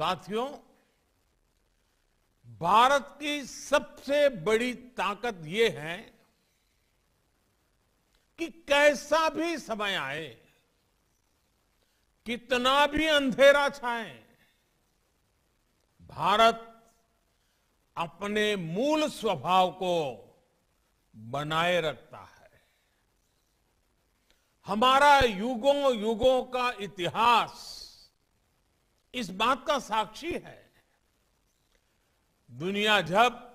साथियों भारत की सबसे बड़ी ताकत ये है कि कैसा भी समय आए कितना भी अंधेरा छाए भारत अपने मूल स्वभाव को बनाए रखता है हमारा युगों युगों का इतिहास इस बात का साक्षी है दुनिया जब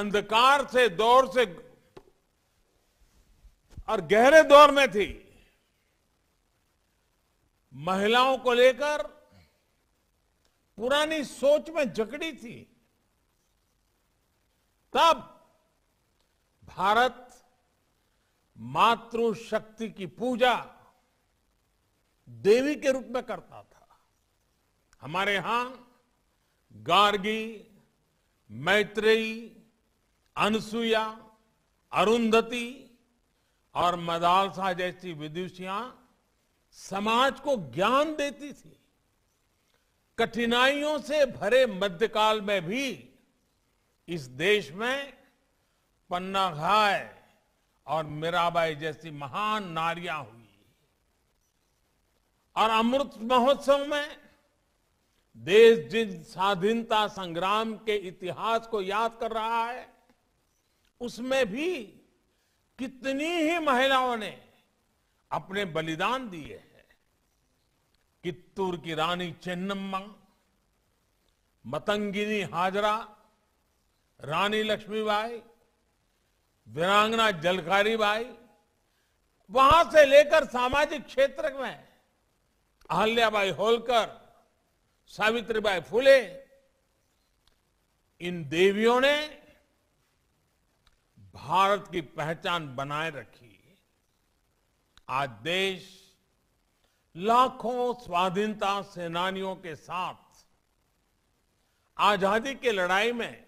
अंधकार से दौर से और गहरे दौर में थी महिलाओं को लेकर पुरानी सोच में जकड़ी थी तब भारत मातृ शक्ति की पूजा देवी के रूप में करता था हमारे यहां गार्गी मैत्रेयी अनसुया अरुंधति और मदालसा जैसी विदुषियां समाज को ज्ञान देती थी कठिनाइयों से भरे मध्यकाल में भी इस देश में पन्ना घाय और मीराबाई जैसी महान नारियां हुई और अमृत महोत्सव में देश जिस स्वाधीनता संग्राम के इतिहास को याद कर रहा है उसमें भी कितनी ही महिलाओं ने अपने बलिदान दिए हैं कित्तूर की रानी चेन्नम्मा मतंगिनी हाजरा रानी लक्ष्मीबाई वीरांगना जलकारी बाई वहां से लेकर सामाजिक क्षेत्र में अहल्याबाई होलकर सावित्रीबाई फुले इन देवियों ने भारत की पहचान बनाए रखी आज देश लाखों स्वाधीनता सेनानियों के साथ आजादी की लड़ाई में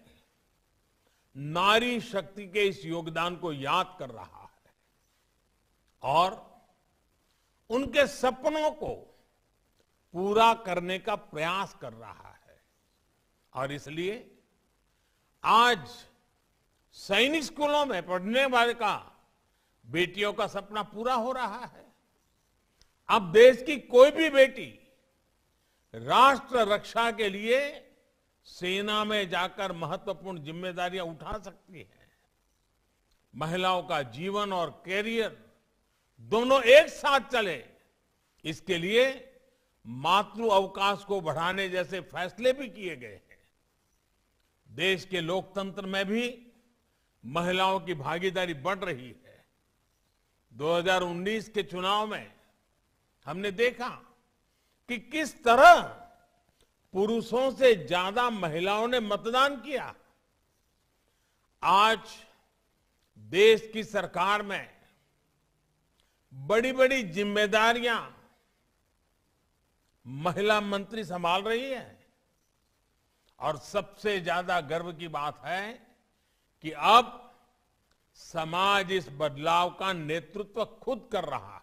नारी शक्ति के इस योगदान को याद कर रहा है और उनके सपनों को पूरा करने का प्रयास कर रहा है और इसलिए आज सैनिक स्कूलों में पढ़ने वाले का बेटियों का सपना पूरा हो रहा है अब देश की कोई भी बेटी राष्ट्र रक्षा के लिए सेना में जाकर महत्वपूर्ण जिम्मेदारियां उठा सकती है महिलाओं का जीवन और कैरियर दोनों एक साथ चले इसके लिए मातृ अवकाश को बढ़ाने जैसे फैसले भी किए गए हैं देश के लोकतंत्र में भी महिलाओं की भागीदारी बढ़ रही है 2019 के चुनाव में हमने देखा कि किस तरह पुरुषों से ज्यादा महिलाओं ने मतदान किया आज देश की सरकार में बड़ी बड़ी जिम्मेदारियां महिला मंत्री संभाल रही है और सबसे ज्यादा गर्व की बात है कि अब समाज इस बदलाव का नेतृत्व खुद कर रहा है